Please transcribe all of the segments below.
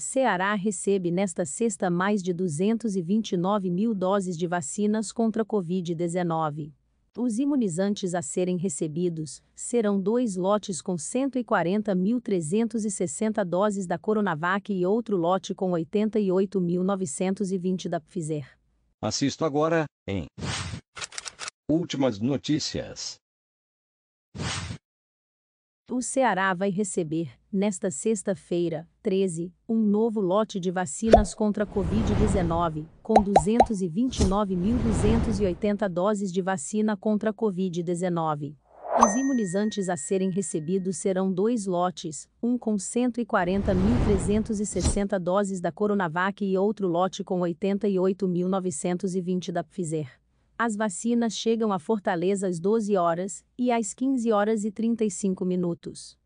Ceará recebe nesta sexta mais de 229 mil doses de vacinas contra a Covid-19. Os imunizantes a serem recebidos serão dois lotes com 140.360 doses da Coronavac e outro lote com 88.920 da Pfizer. Assisto agora em Últimas notícias. O Ceará vai receber Nesta sexta-feira, 13, um novo lote de vacinas contra a Covid-19, com 229.280 doses de vacina contra a Covid-19. Os imunizantes a serem recebidos serão dois lotes, um com 140.360 doses da Coronavac e outro lote com 88.920 da Pfizer. As vacinas chegam a Fortaleza às 12 horas e às 15 horas e 35 minutos.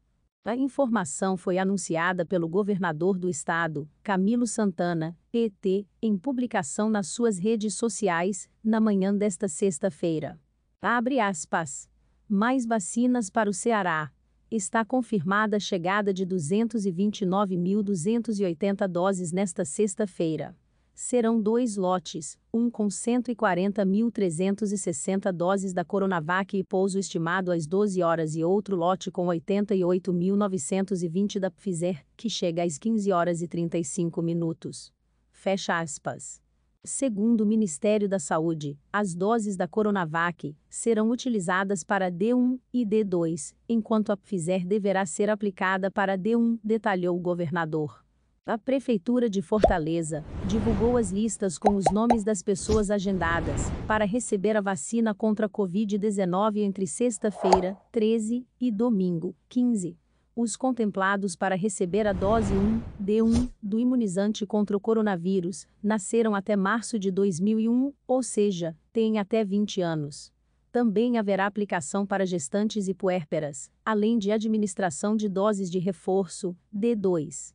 A informação foi anunciada pelo governador do estado, Camilo Santana, PT, em publicação nas suas redes sociais, na manhã desta sexta-feira. Abre aspas. Mais vacinas para o Ceará. Está confirmada a chegada de 229.280 doses nesta sexta-feira serão dois lotes, um com 140.360 doses da Coronavac e pouso estimado às 12 horas e outro lote com 88.920 da Pfizer, que chega às 15 horas e 35 minutos. Fecha aspas. Segundo o Ministério da Saúde, as doses da Coronavac serão utilizadas para D1 e D2, enquanto a Pfizer deverá ser aplicada para D1, detalhou o governador. A Prefeitura de Fortaleza divulgou as listas com os nomes das pessoas agendadas para receber a vacina contra a Covid-19 entre sexta-feira, 13, e domingo, 15. Os contemplados para receber a dose 1, D1, do imunizante contra o coronavírus nasceram até março de 2001, ou seja, têm até 20 anos. Também haverá aplicação para gestantes e puérperas, além de administração de doses de reforço, D2.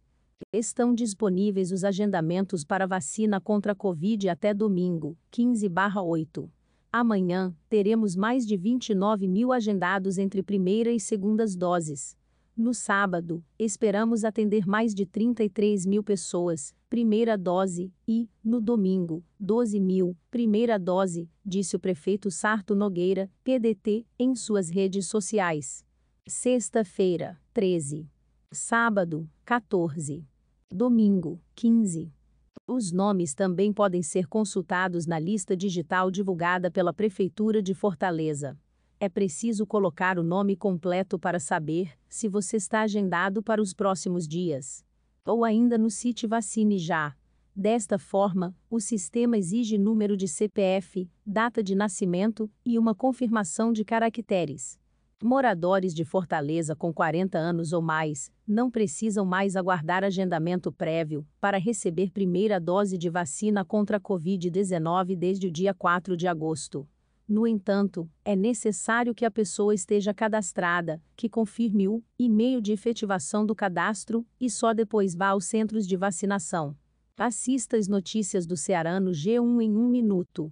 Estão disponíveis os agendamentos para vacina contra a Covid até domingo, 15/8. Amanhã, teremos mais de 29 mil agendados entre primeira e segundas doses. No sábado, esperamos atender mais de 33 mil pessoas, primeira dose, e, no domingo, 12 mil, primeira dose, disse o prefeito Sarto Nogueira, PDT, em suas redes sociais. Sexta-feira, 13 sábado, 14, domingo, 15. Os nomes também podem ser consultados na lista digital divulgada pela Prefeitura de Fortaleza. É preciso colocar o nome completo para saber se você está agendado para os próximos dias. Ou ainda no site Vacine Já. Desta forma, o sistema exige número de CPF, data de nascimento e uma confirmação de caracteres. Moradores de Fortaleza com 40 anos ou mais não precisam mais aguardar agendamento prévio para receber primeira dose de vacina contra a Covid-19 desde o dia 4 de agosto. No entanto, é necessário que a pessoa esteja cadastrada, que confirme o e-mail de efetivação do cadastro e só depois vá aos centros de vacinação. Assista as notícias do Ceará no G1 em um minuto